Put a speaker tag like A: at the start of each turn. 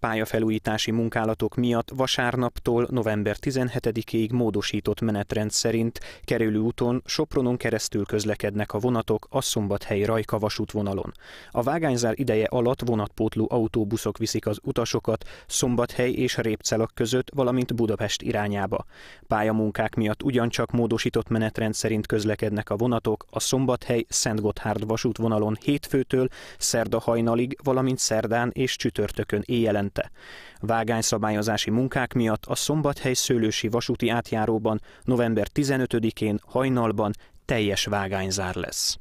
A: Pályafelújítási munkálatok miatt vasárnaptól november 17-ig módosított menetrend szerint kerülő úton Sopronon keresztül közlekednek a vonatok a szombathelyi Rajka vasútvonalon. A vágányzár ideje alatt vonatpótló autóbuszok viszik az utasokat Szombathely és Répcelak között, valamint Budapest irányába. Pályamunkák miatt ugyancsak módosított menetrend szerint közlekednek a vonatok a Szombathely Szent Gotthárd vasútvonalon hétfőtől, szerda hajnalig, valamint szerdán és csütörtökön éjjelen évente. Vágányszabályozási munkák miatt a Szombathely szőlősi vasúti átjáróban november 15-én hajnalban teljes vágányzár lesz.